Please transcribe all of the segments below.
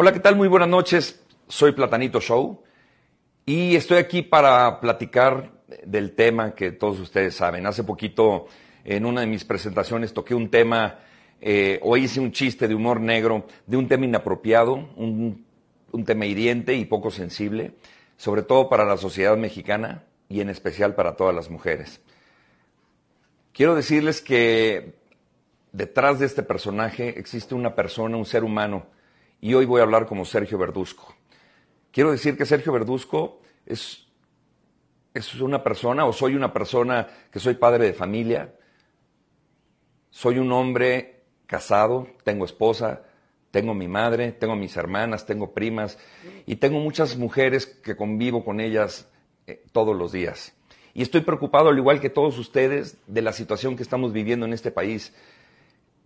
Hola, ¿qué tal? Muy buenas noches. Soy Platanito Show y estoy aquí para platicar del tema que todos ustedes saben. Hace poquito en una de mis presentaciones toqué un tema eh, o hice un chiste de humor negro de un tema inapropiado, un tema hiriente y poco sensible, sobre todo para la sociedad mexicana y en especial para todas las mujeres. Quiero decirles que detrás de este personaje existe una persona, un ser humano, y hoy voy a hablar como Sergio Verduzco. Quiero decir que Sergio Verduzco es, es una persona o soy una persona que soy padre de familia, soy un hombre casado, tengo esposa, tengo mi madre, tengo mis hermanas, tengo primas y tengo muchas mujeres que convivo con ellas eh, todos los días. Y estoy preocupado, al igual que todos ustedes, de la situación que estamos viviendo en este país.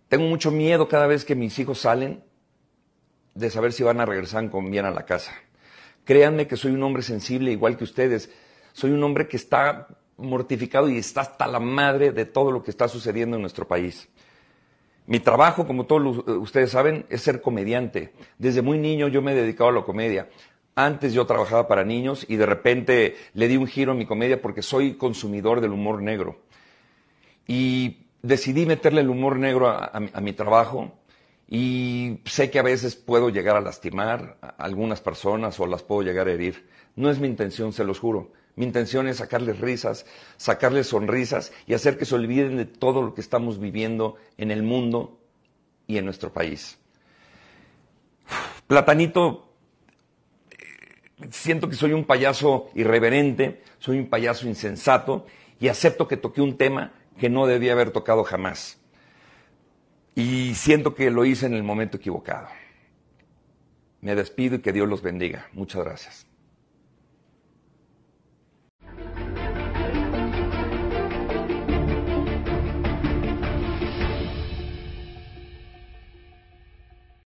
Tengo mucho miedo cada vez que mis hijos salen de saber si van a regresar con bien a la casa. Créanme que soy un hombre sensible igual que ustedes. Soy un hombre que está mortificado y está hasta la madre de todo lo que está sucediendo en nuestro país. Mi trabajo, como todos eh, ustedes saben, es ser comediante. Desde muy niño yo me he dedicado a la comedia. Antes yo trabajaba para niños y de repente le di un giro a mi comedia porque soy consumidor del humor negro. Y decidí meterle el humor negro a, mi trabajo y sé que a veces puedo llegar a lastimar a algunas personas o las puedo llegar a herir. No es mi intención, se los juro. Mi intención es sacarles risas, sacarles sonrisas y hacer que se olviden de todo lo que estamos viviendo en el mundo y en nuestro país. Platanito, siento que soy un payaso irreverente, soy un payaso insensato y acepto que toqué un tema que no debía haber tocado jamás. Y siento que lo hice en el momento equivocado. Me despido y que Dios los bendiga. Muchas gracias.